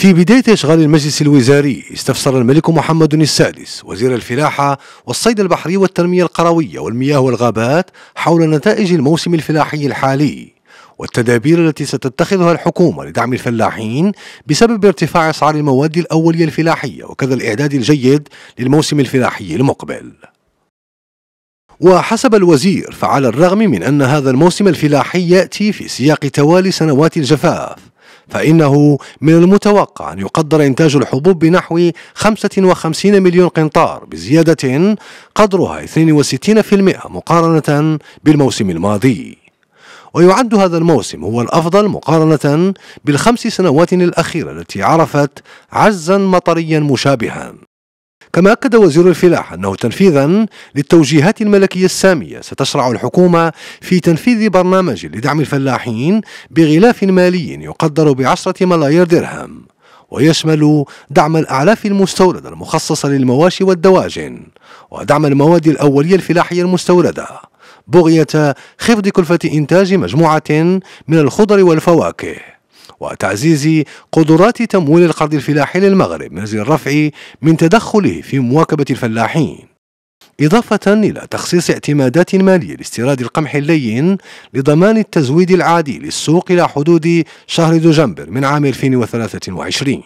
في بداية إشغال المجلس الوزاري استفسر الملك محمد السادس وزير الفلاحة والصيد البحري والتنمية القروية والمياه والغابات حول نتائج الموسم الفلاحي الحالي والتدابير التي ستتخذها الحكومة لدعم الفلاحين بسبب ارتفاع أسعار المواد الأولية الفلاحية وكذا الإعداد الجيد للموسم الفلاحي المقبل وحسب الوزير فعلى الرغم من أن هذا الموسم الفلاحي يأتي في سياق توالي سنوات الجفاف فإنه من المتوقع أن يقدر إنتاج الحبوب بنحو 55 مليون قنطار بزيادة قدرها 62% مقارنة بالموسم الماضي ويعد هذا الموسم هو الأفضل مقارنة بالخمس سنوات الأخيرة التي عرفت عزا مطريا مشابها كما أكد وزير الفلاحة أنه تنفيذا للتوجيهات الملكية السامية ستشرع الحكومة في تنفيذ برنامج لدعم الفلاحين بغلاف مالي يقدر بعشرة ملايير درهم ويشمل دعم الأعلاف المستوردة المخصصة للمواشي والدواجن ودعم المواد الأولية الفلاحية المستوردة بغية خفض كلفة إنتاج مجموعة من الخضر والفواكه وتعزيز قدرات تمويل القرض الفلاحي للمغرب من أجل الرفع من تدخله في مواكبة الفلاحين إضافة إلى تخصيص اعتمادات مالية لاستيراد القمح اللين لضمان التزويد العادي للسوق إلى حدود شهر دجنبر من عام 2023